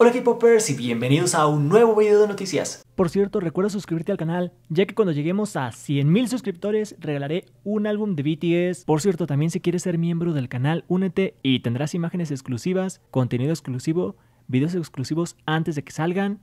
Hola k y bienvenidos a un nuevo video de noticias. Por cierto, recuerda suscribirte al canal, ya que cuando lleguemos a 100.000 suscriptores regalaré un álbum de BTS. Por cierto, también si quieres ser miembro del canal, únete y tendrás imágenes exclusivas, contenido exclusivo, videos exclusivos antes de que salgan,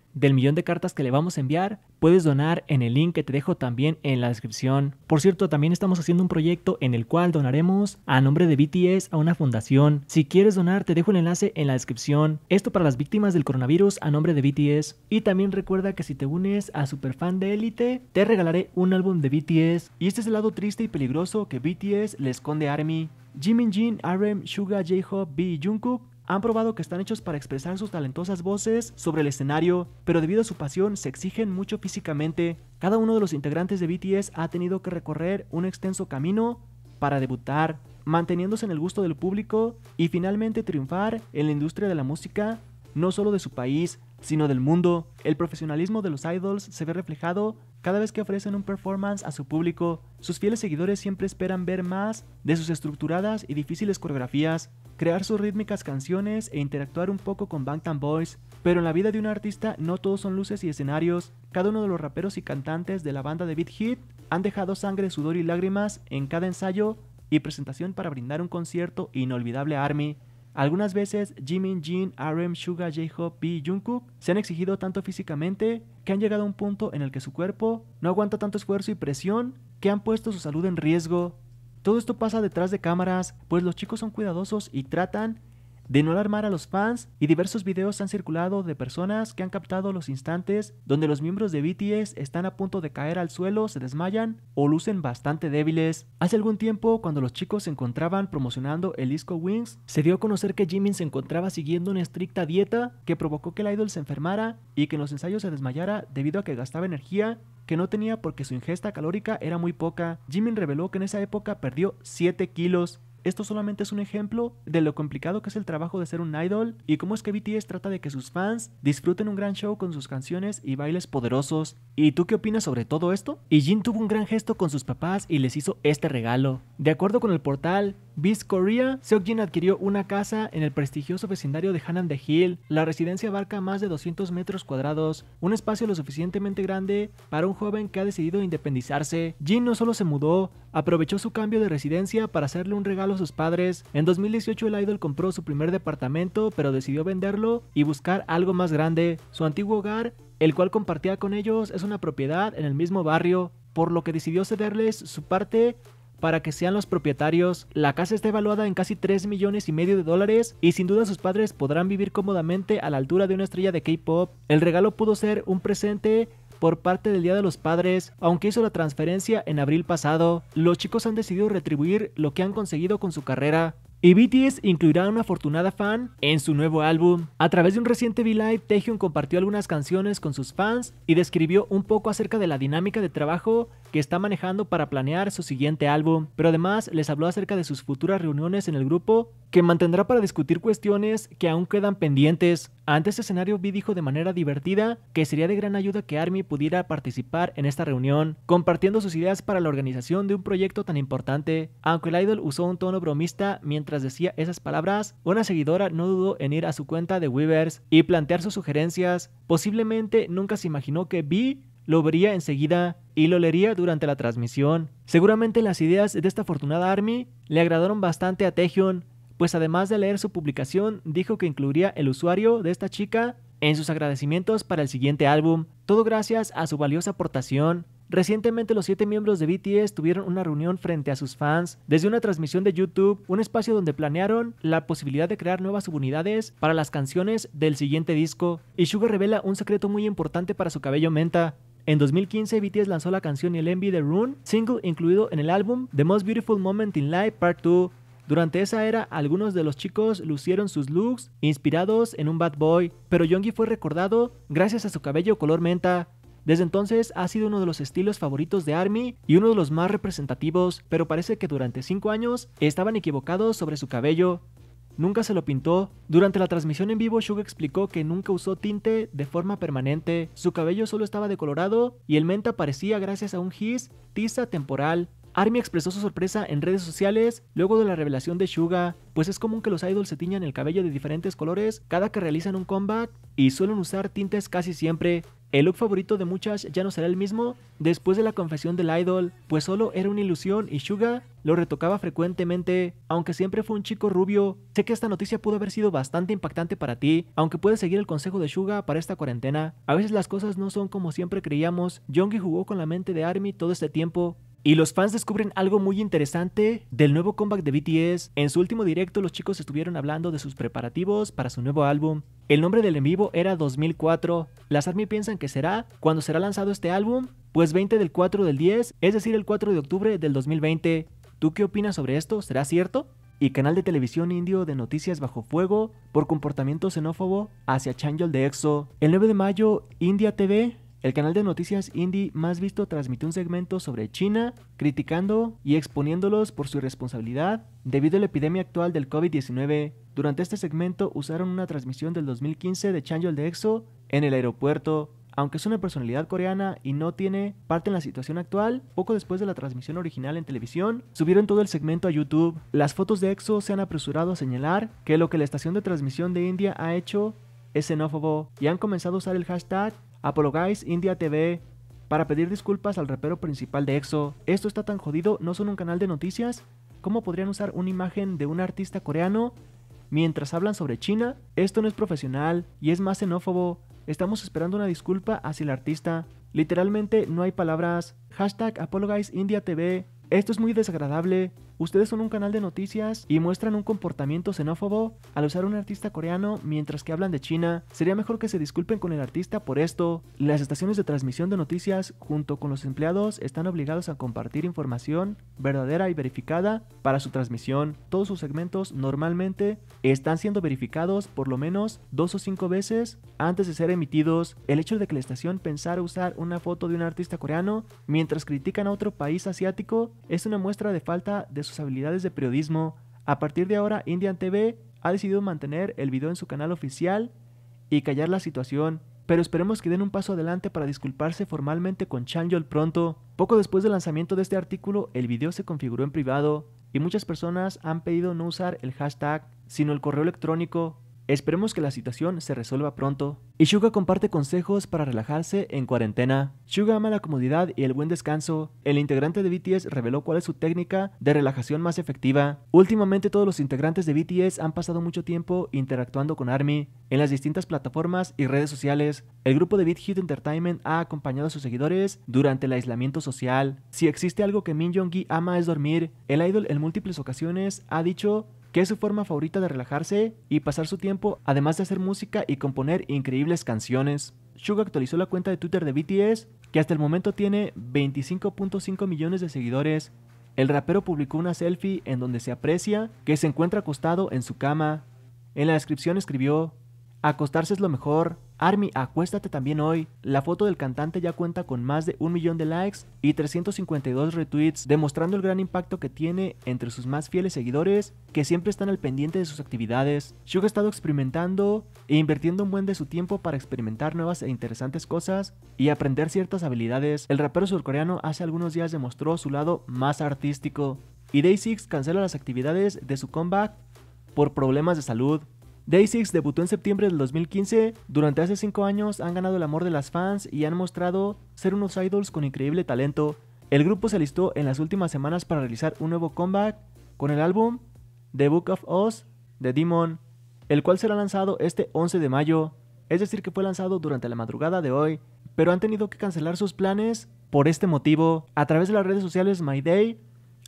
del millón de cartas que le vamos a enviar. Puedes donar en el link que te dejo también en la descripción. Por cierto, también estamos haciendo un proyecto en el cual donaremos a nombre de BTS a una fundación. Si quieres donar, te dejo el enlace en la descripción. Esto para las víctimas del coronavirus a nombre de BTS. Y también recuerda que si te unes a Superfan de Elite, te regalaré un álbum de BTS. Y este es el lado triste y peligroso que BTS le esconde a Army. Jimin Jin, RM, Suga, J-Hope, B y Jungkook han probado que están hechos para expresar sus talentosas voces sobre el escenario, pero debido a su pasión se exigen mucho físicamente. Cada uno de los integrantes de BTS ha tenido que recorrer un extenso camino para debutar, manteniéndose en el gusto del público y finalmente triunfar en la industria de la música, no solo de su país, sino del mundo. El profesionalismo de los idols se ve reflejado cada vez que ofrecen un performance a su público. Sus fieles seguidores siempre esperan ver más de sus estructuradas y difíciles coreografías, crear sus rítmicas canciones e interactuar un poco con Bangtan Boys, pero en la vida de un artista no todos son luces y escenarios, cada uno de los raperos y cantantes de la banda de Beat Hit han dejado sangre, sudor y lágrimas en cada ensayo y presentación para brindar un concierto inolvidable a ARMY. Algunas veces Jimin, Jin, RM, Suga, J-Hope y Jungkook se han exigido tanto físicamente que han llegado a un punto en el que su cuerpo no aguanta tanto esfuerzo y presión que han puesto su salud en riesgo. Todo esto pasa detrás de cámaras, pues los chicos son cuidadosos y tratan de no alarmar a los fans y diversos videos han circulado de personas que han captado los instantes donde los miembros de BTS están a punto de caer al suelo, se desmayan o lucen bastante débiles. Hace algún tiempo, cuando los chicos se encontraban promocionando el disco Wings, se dio a conocer que Jimin se encontraba siguiendo una estricta dieta que provocó que el idol se enfermara y que en los ensayos se desmayara debido a que gastaba energía que no tenía porque su ingesta calórica era muy poca. Jimin reveló que en esa época perdió 7 kilos esto solamente es un ejemplo de lo complicado que es el trabajo de ser un idol y cómo es que BTS trata de que sus fans disfruten un gran show con sus canciones y bailes poderosos. ¿Y tú qué opinas sobre todo esto? Y Jin tuvo un gran gesto con sus papás y les hizo este regalo. De acuerdo con el portal Beast Korea, Seokjin adquirió una casa en el prestigioso vecindario de Hanan de Hill. La residencia abarca más de 200 metros cuadrados, un espacio lo suficientemente grande para un joven que ha decidido independizarse. Jin no solo se mudó, aprovechó su cambio de residencia para hacerle un regalo a sus padres. En 2018 el idol compró su primer departamento, pero decidió venderlo y buscar algo más grande. Su antiguo hogar, el cual compartía con ellos, es una propiedad en el mismo barrio, por lo que decidió cederles su parte para que sean los propietarios. La casa está evaluada en casi 3 millones y medio de dólares y sin duda sus padres podrán vivir cómodamente a la altura de una estrella de K-pop. El regalo pudo ser un presente por parte del Día de los Padres, aunque hizo la transferencia en abril pasado. Los chicos han decidido retribuir lo que han conseguido con su carrera. Y BTS incluirá a una afortunada fan en su nuevo álbum. A través de un reciente V-Live, Taehyung compartió algunas canciones con sus fans y describió un poco acerca de la dinámica de trabajo que está manejando para planear su siguiente álbum, pero además les habló acerca de sus futuras reuniones en el grupo que mantendrá para discutir cuestiones que aún quedan pendientes. Ante este escenario, Vi dijo de manera divertida que sería de gran ayuda que Army pudiera participar en esta reunión, compartiendo sus ideas para la organización de un proyecto tan importante, aunque el idol usó un tono bromista mientras mientras decía esas palabras, una seguidora no dudó en ir a su cuenta de Weavers y plantear sus sugerencias. Posiblemente nunca se imaginó que Vi lo vería enseguida y lo leería durante la transmisión. Seguramente las ideas de esta afortunada Army le agradaron bastante a Taehyun, pues además de leer su publicación, dijo que incluiría el usuario de esta chica en sus agradecimientos para el siguiente álbum, todo gracias a su valiosa aportación. Recientemente los siete miembros de BTS tuvieron una reunión frente a sus fans desde una transmisión de YouTube, un espacio donde planearon la posibilidad de crear nuevas subunidades para las canciones del siguiente disco. Y Sugar revela un secreto muy importante para su cabello menta. En 2015, BTS lanzó la canción y El Envy de Rune, single incluido en el álbum The Most Beautiful Moment in Life Part 2. Durante esa era, algunos de los chicos lucieron sus looks inspirados en un bad boy, pero Yongi fue recordado gracias a su cabello color menta. Desde entonces ha sido uno de los estilos favoritos de ARMY y uno de los más representativos, pero parece que durante 5 años estaban equivocados sobre su cabello. Nunca se lo pintó. Durante la transmisión en vivo, Suga explicó que nunca usó tinte de forma permanente. Su cabello solo estaba decolorado y el menta aparecía gracias a un his tiza temporal. Army expresó su sorpresa en redes sociales luego de la revelación de Suga, pues es común que los idols se tiñan el cabello de diferentes colores cada que realizan un comeback y suelen usar tintes casi siempre. El look favorito de muchas ya no será el mismo después de la confesión del idol, pues solo era una ilusión y Suga lo retocaba frecuentemente, aunque siempre fue un chico rubio. Sé que esta noticia pudo haber sido bastante impactante para ti, aunque puedes seguir el consejo de Suga para esta cuarentena. A veces las cosas no son como siempre creíamos. y jugó con la mente de Army todo este tiempo, y los fans descubren algo muy interesante del nuevo comeback de BTS. En su último directo los chicos estuvieron hablando de sus preparativos para su nuevo álbum. El nombre del en vivo era 2004. Las ARMY piensan que será cuando será lanzado este álbum, pues 20 del 4 del 10, es decir, el 4 de octubre del 2020. ¿Tú qué opinas sobre esto? ¿Será cierto? Y canal de televisión indio de noticias bajo fuego por comportamiento xenófobo hacia Changyol de EXO. El 9 de mayo, India TV el canal de noticias indie más visto transmitió un segmento sobre China, criticando y exponiéndolos por su irresponsabilidad debido a la epidemia actual del COVID-19. Durante este segmento usaron una transmisión del 2015 de Changyol de EXO en el aeropuerto. Aunque es una personalidad coreana y no tiene parte en la situación actual, poco después de la transmisión original en televisión, subieron todo el segmento a YouTube. Las fotos de EXO se han apresurado a señalar que lo que la estación de transmisión de India ha hecho es xenófobo y han comenzado a usar el hashtag Apologize India TV, para pedir disculpas al rapero principal de EXO. Esto está tan jodido, no son un canal de noticias. ¿Cómo podrían usar una imagen de un artista coreano mientras hablan sobre China? Esto no es profesional y es más xenófobo. Estamos esperando una disculpa hacia el artista. Literalmente no hay palabras. Hashtag TV, Esto es muy desagradable. Ustedes son un canal de noticias y muestran un comportamiento xenófobo al usar un artista coreano mientras que hablan de China. Sería mejor que se disculpen con el artista por esto. Las estaciones de transmisión de noticias junto con los empleados están obligados a compartir información verdadera y verificada para su transmisión. Todos sus segmentos normalmente están siendo verificados por lo menos dos o cinco veces antes de ser emitidos. El hecho de que la estación pensara usar una foto de un artista coreano mientras critican a otro país asiático es una muestra de falta de su habilidades de periodismo, a partir de ahora Indian TV ha decidido mantener el video en su canal oficial y callar la situación, pero esperemos que den un paso adelante para disculparse formalmente con Changyol pronto. Poco después del lanzamiento de este artículo, el video se configuró en privado y muchas personas han pedido no usar el hashtag, sino el correo electrónico Esperemos que la situación se resuelva pronto. Y Shuga comparte consejos para relajarse en cuarentena. Suga ama la comodidad y el buen descanso. El integrante de BTS reveló cuál es su técnica de relajación más efectiva. Últimamente todos los integrantes de BTS han pasado mucho tiempo interactuando con ARMY en las distintas plataformas y redes sociales. El grupo de BitHit Hit Entertainment ha acompañado a sus seguidores durante el aislamiento social. Si existe algo que Min jong ama es dormir. El idol en múltiples ocasiones ha dicho que es su forma favorita de relajarse y pasar su tiempo, además de hacer música y componer increíbles canciones. Suga actualizó la cuenta de Twitter de BTS, que hasta el momento tiene 25.5 millones de seguidores. El rapero publicó una selfie en donde se aprecia que se encuentra acostado en su cama. En la descripción escribió, Acostarse es lo mejor. Army, acuéstate también hoy. La foto del cantante ya cuenta con más de un millón de likes y 352 retweets, demostrando el gran impacto que tiene entre sus más fieles seguidores, que siempre están al pendiente de sus actividades. Shug ha estado experimentando e invirtiendo un buen de su tiempo para experimentar nuevas e interesantes cosas y aprender ciertas habilidades. El rapero surcoreano hace algunos días demostró su lado más artístico. Y Day6 cancela las actividades de su comeback por problemas de salud. Day6 debutó en septiembre del 2015. Durante hace 5 años han ganado el amor de las fans y han mostrado ser unos idols con increíble talento. El grupo se alistó en las últimas semanas para realizar un nuevo comeback con el álbum The Book of Oz, de Demon, el cual será lanzado este 11 de mayo, es decir que fue lanzado durante la madrugada de hoy, pero han tenido que cancelar sus planes por este motivo. A través de las redes sociales MyDay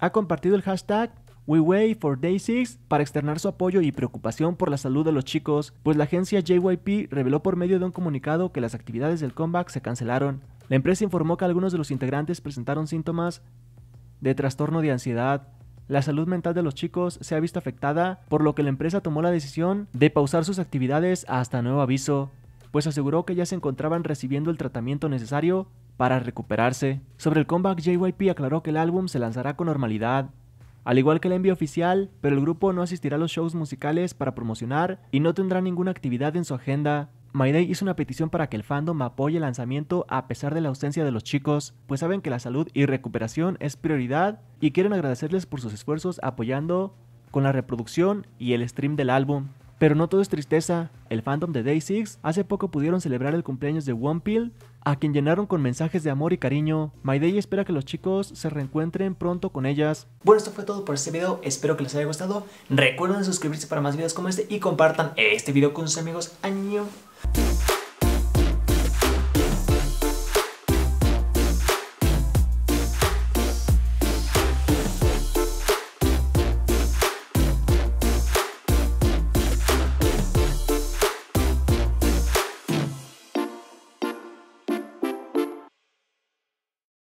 ha compartido el hashtag We Wait for Day 6 para externar su apoyo y preocupación por la salud de los chicos, pues la agencia JYP reveló por medio de un comunicado que las actividades del comeback se cancelaron. La empresa informó que algunos de los integrantes presentaron síntomas de trastorno de ansiedad, la salud mental de los chicos se ha visto afectada, por lo que la empresa tomó la decisión de pausar sus actividades hasta nuevo aviso, pues aseguró que ya se encontraban recibiendo el tratamiento necesario para recuperarse. Sobre el comeback, JYP aclaró que el álbum se lanzará con normalidad, al igual que el envío oficial, pero el grupo no asistirá a los shows musicales para promocionar y no tendrá ninguna actividad en su agenda. Mayday hizo una petición para que el fandom apoye el lanzamiento a pesar de la ausencia de los chicos, pues saben que la salud y recuperación es prioridad y quieren agradecerles por sus esfuerzos apoyando con la reproducción y el stream del álbum. Pero no todo es tristeza. El fandom de Day 6 hace poco pudieron celebrar el cumpleaños de One Pill, a quien llenaron con mensajes de amor y cariño. My Day espera que los chicos se reencuentren pronto con ellas. Bueno, esto fue todo por este video. Espero que les haya gustado. Recuerden suscribirse para más videos como este y compartan este video con sus amigos. Año.